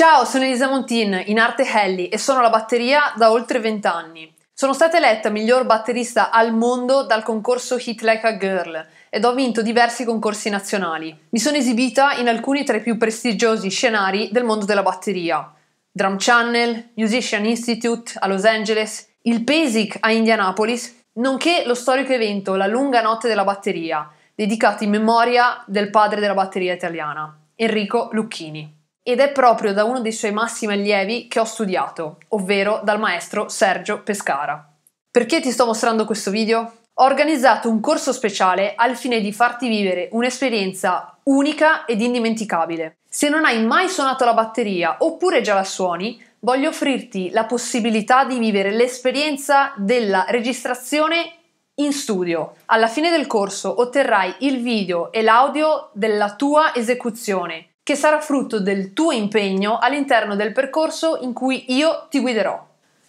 Ciao, sono Elisa Montin, in arte Helly, e sono la batteria da oltre 20 anni. Sono stata eletta miglior batterista al mondo dal concorso Hit Like a Girl ed ho vinto diversi concorsi nazionali. Mi sono esibita in alcuni tra i più prestigiosi scenari del mondo della batteria. Drum Channel, Musician Institute a Los Angeles, il PESIC a Indianapolis, nonché lo storico evento La lunga notte della batteria, dedicato in memoria del padre della batteria italiana, Enrico Lucchini ed è proprio da uno dei suoi massimi allievi che ho studiato, ovvero dal maestro Sergio Pescara. Perché ti sto mostrando questo video? Ho organizzato un corso speciale al fine di farti vivere un'esperienza unica ed indimenticabile. Se non hai mai suonato la batteria oppure già la suoni, voglio offrirti la possibilità di vivere l'esperienza della registrazione in studio. Alla fine del corso otterrai il video e l'audio della tua esecuzione che sarà frutto del tuo impegno all'interno del percorso in cui io ti guiderò.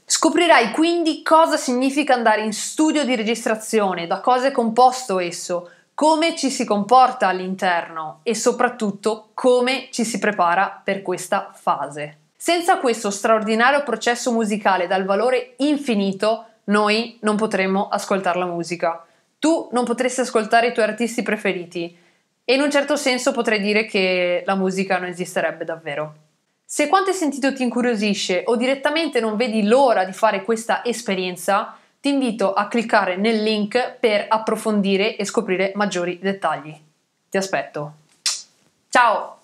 Scoprirai quindi cosa significa andare in studio di registrazione, da cosa è composto esso, come ci si comporta all'interno e soprattutto come ci si prepara per questa fase. Senza questo straordinario processo musicale dal valore infinito, noi non potremmo ascoltare la musica. Tu non potresti ascoltare i tuoi artisti preferiti e in un certo senso potrei dire che la musica non esisterebbe davvero. Se quanto hai sentito ti incuriosisce o direttamente non vedi l'ora di fare questa esperienza, ti invito a cliccare nel link per approfondire e scoprire maggiori dettagli. Ti aspetto. Ciao!